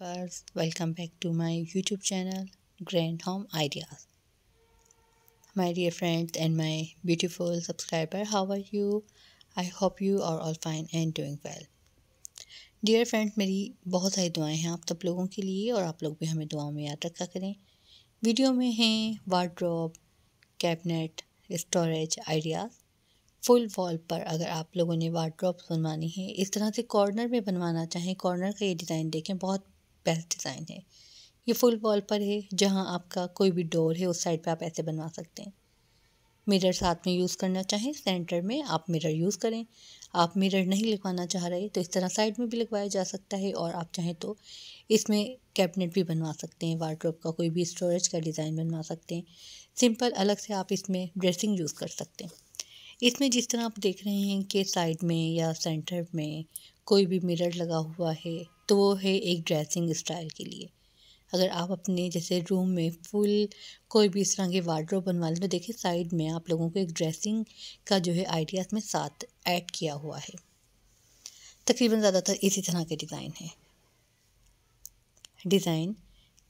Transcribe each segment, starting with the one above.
purse welcome back to my YouTube channel grand home ideas my dear friends and my beautiful subscriber how are you I hope you are all fine and doing well dear friend मेरी बहुत सारी दुआएं हैं आप सब लोगों के लिए और आप लोग भी हमें दुआओं में याद रखा करें वीडियो में हैं wardrobe cabinet storage ideas full wall पर अगर आप लोगों ने वार्ड्रॉप बनवानी है इस तरह से कॉर्नर में बनवाना चाहें कॉर्नर का ये डिज़ाइन देखें बहुत बेस्ट डिज़ाइन है ये फुल वॉल पर है जहाँ आपका कोई भी डोर है उस साइड पे आप ऐसे बनवा सकते हैं मिरर साथ में यूज़ करना चाहें सेंटर में आप मिरर यूज़ करें आप मिरर नहीं लगवाना चाह रहे तो इस तरह साइड में भी लगवाया जा सकता है और आप चाहें तो इसमें कैबिनेट भी बनवा सकते हैं वार्ड्रोप का कोई भी स्टोरेज का डिज़ाइन बनवा सकते हैं सिंपल अलग से आप इसमें ड्रेसिंग यूज़ कर सकते हैं इसमें जिस तरह आप देख रहे हैं कि साइड में या सेंटर में कोई भी मिरर लगा हुआ है तो वो है एक ड्रेसिंग स्टाइल के लिए अगर आप अपने जैसे रूम में फुल कोई भी इस तरह के वार्ड्रोब बनवा लें तो देखिए साइड में आप लोगों को एक ड्रेसिंग का जो है आइडिया इसमें साथ ऐड किया हुआ है तकरीबन ज़्यादातर इसी तरह के डिज़ाइन हैं डिज़ाइन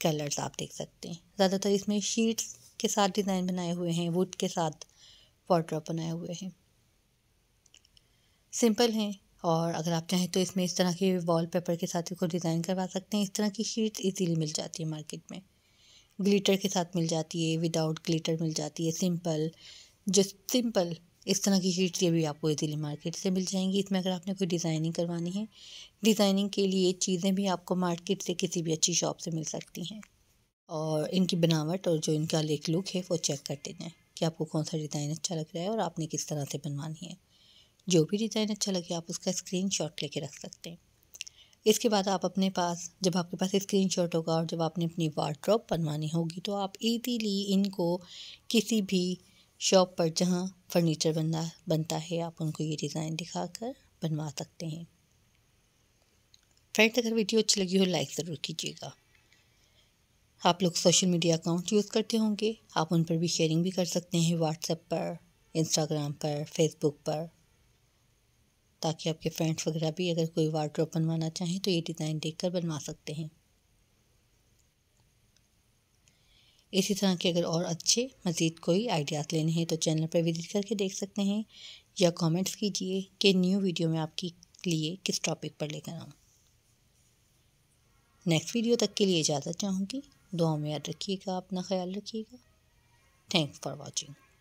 कलर्स आप देख सकते हैं ज़्यादातर इसमें शीट्स के साथ डिज़ाइन बनाए हुए हैं वुड के साथ वार्ड्रोब बनाए हुए हैं सिंपल हैं और अगर आप चाहें तो इसमें इस तरह के वॉलपेपर के साथ इसको डिज़ाइन करवा सकते हैं इस तरह की शीट्स इजीली मिल जाती है मार्केट में ग्लिटर के साथ मिल जाती है विदाउट ग्लिटर मिल जाती है सिंपल जस्ट सिंपल इस तरह की शीट्स ये भी आपको इजीली मार्केट से मिल जाएंगी इसमें अगर आपने कोई डिज़ाइनिंग करवानी है डिज़ाइनिंग के लिए चीज़ें भी आपको मार्केट से किसी भी अच्छी शॉप से मिल सकती हैं और इनकी बनावट और जो इनका लेक लुक है वो चेक करते हैं कि आपको कौन सा डिज़ाइन अच्छा लग रहा है और आपने किस तरह से बनवानी है जो भी डिज़ाइन अच्छा लगे आप उसका स्क्रीन शॉट लेके रख सकते हैं इसके बाद आप अपने पास जब आपके पास स्क्रीन शॉट होगा और जब आपने अपनी वार्ड्रॉप बनवानी होगी तो आप ईजीली इनको किसी भी शॉप पर जहाँ फर्नीचर बनना बनता है आप उनको ये डिज़ाइन दिखाकर बनवा सकते हैं फ्रेंड्स अगर वीडियो अच्छी लगी हो लाइक ज़रूर कीजिएगा आप लोग सोशल मीडिया अकाउंट यूज़ करते होंगे आप उन पर भी शेयरिंग भी कर सकते हैं व्हाट्सएप पर इंस्टाग्राम पर फेसबुक पर ताकि आपके फ्रेंड्स वगैरह भी अगर कोई वार्ड्रोप बनवाना चाहें तो ये डिज़ाइन देखकर बनवा सकते हैं इसी तरह के अगर और अच्छे मज़ीद कोई आइडियाज़ लेने हैं तो चैनल पर विज़िट करके देख सकते हैं या कमेंट्स कीजिए कि न्यू वीडियो में आपके लिए किस टॉपिक पर लेकर आऊँ नेक्स्ट वीडियो तक के लिए इजाज़त चाहूँगी दुआ में याद रखिएगा अपना ख्याल रखिएगा थैंक्स फॉर वॉचिंग